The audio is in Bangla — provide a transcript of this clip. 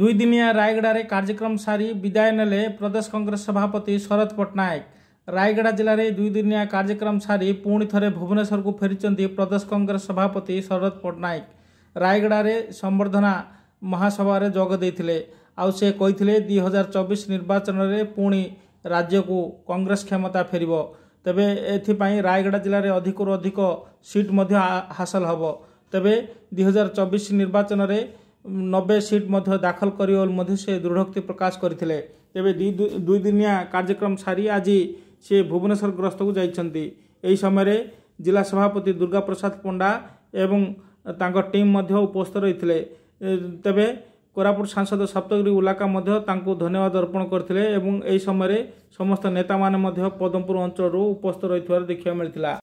দুই দিনিয়া রায়গড়ার কার্যক্রম সারি বিদায় নেলে প্রদেশ কংগ্রেস সভাপতি শরদ পট্টনাক রায়গড়া জেলার দুই দিনিয়া কার্যক্রম সারি পুঁ থে ভুবনেশ্বরকু ফেরি প্রদেশ কংগ্রেস সভাপতি শরদ পট্টনাক রায়গড়ার সম্বর্ধনা মহাসভার যোগ দিয়ে আউ সে কে দুই হাজার চবিশ নির্বাচনের পুঁ রাজ্যক কংগ্রেস ক্ষমতা ফেরব তবে এথিপাই রায়গড়া জেলার অধিকর অধিক সিট মধ্য হাসল হব তবে দুই হাজার চবিশ নির্বাচনের ନବେ ସିଟ୍ ମଧ୍ୟ ଦାଖଲ କରିବ ବୋଲି ମଧ୍ୟ ସେ ଦୃଢ଼ୋକ୍ତି ପ୍ରକାଶ କରିଥିଲେ ତେବେ ଦୁଇ ଦିନିଆ କାର୍ଯ୍ୟକ୍ରମ ସାରି ଆଜି ସେ ଭୁବନେଶ୍ୱର ଗ୍ରସ୍ତକୁ ଯାଇଛନ୍ତି ଏହି ସମୟରେ ଜିଲ୍ଲା ସଭାପତି ଦୁର୍ଗା ପ୍ରସାଦ ପଣ୍ଡା ଏବଂ ତାଙ୍କ ଟିମ୍ ମଧ୍ୟ ଉପସ୍ଥିତ ରହିଥିଲେ ତେବେ କୋରାପୁଟ ସାଂସଦ ସପ୍ତଗିରି ଉଲାକା ମଧ୍ୟ ତାଙ୍କୁ ଧନ୍ୟବାଦ ଅର୍ପଣ କରିଥିଲେ ଏବଂ ଏହି ସମୟରେ ସମସ୍ତ ନେତାମାନେ ମଧ୍ୟ ପଦମପୁର ଅଞ୍ଚଳରୁ ଉପସ୍ଥିତ ରହିଥିବାର ଦେଖିବାକୁ ମିଳିଥିଲା